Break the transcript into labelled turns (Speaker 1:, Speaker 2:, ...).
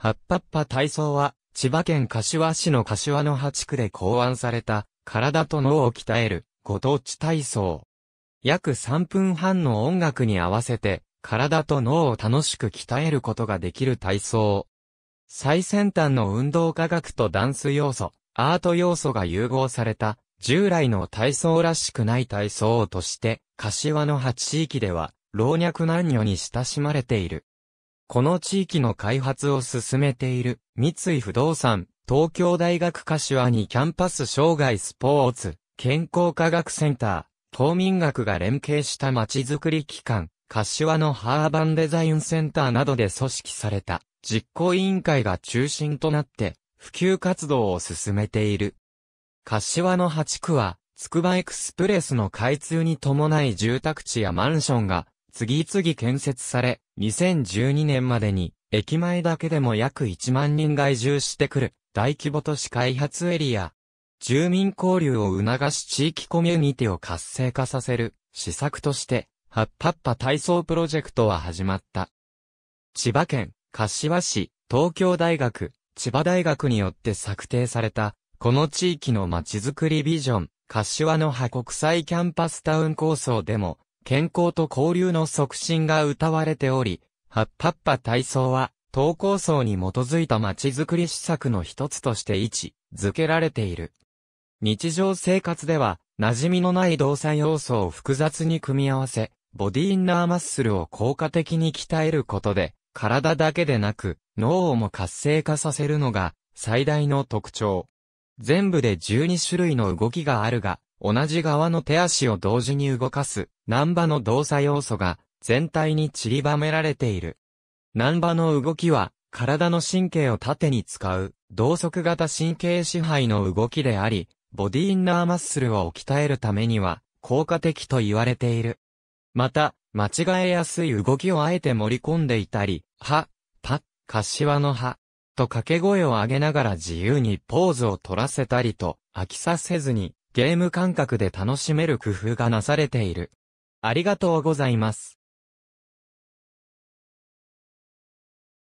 Speaker 1: はっぱっぱ体操は、千葉県柏市の柏の葉地区で考案された、体と脳を鍛える、ご当地体操。約3分半の音楽に合わせて、体と脳を楽しく鍛えることができる体操。最先端の運動科学とダンス要素、アート要素が融合された、従来の体操らしくない体操として、柏の葉地域では、老若男女に親しまれている。この地域の開発を進めている、三井不動産、東京大学柏にキャンパス障害スポーツ、健康科学センター、公民学が連携した街づくり機関、柏のハーバンデザインセンターなどで組織された、実行委員会が中心となって、普及活動を進めている。柏の8区は、つくばエクスプレスの開通に伴い住宅地やマンションが次々建設され、2012年までに、駅前だけでも約1万人が移住してくる、大規模都市開発エリア。住民交流を促し地域コミュニティを活性化させる、施策として、ハッパッパ体操プロジェクトは始まった。千葉県、柏市、東京大学、千葉大学によって策定された、この地域のまちづくりビジョン、柏の葉国際キャンパスタウン構想でも、健康と交流の促進が謳われており、ハッパッパ体操は、投稿層に基づいた街づくり施策の一つとして位置づけられている。日常生活では、馴染みのない動作要素を複雑に組み合わせ、ボディインナーマッスルを効果的に鍛えることで、体だけでなく、脳をも活性化させるのが、最大の特徴。全部で12種類の動きがあるが、同じ側の手足を同時に動かす、難波の動作要素が全体に散りばめられている。難波の動きは、体の神経を縦に使う、同側型神経支配の動きであり、ボディインナーマッスルを鍛えるためには、効果的と言われている。また、間違えやすい動きをあえて盛り込んでいたり、は、ぱ、柏の歯。と掛け声を上げながら自由にポーズを取らせたりと、飽きさせずに、ゲーム感覚で楽しめる工夫がなされている。ありがとうございます。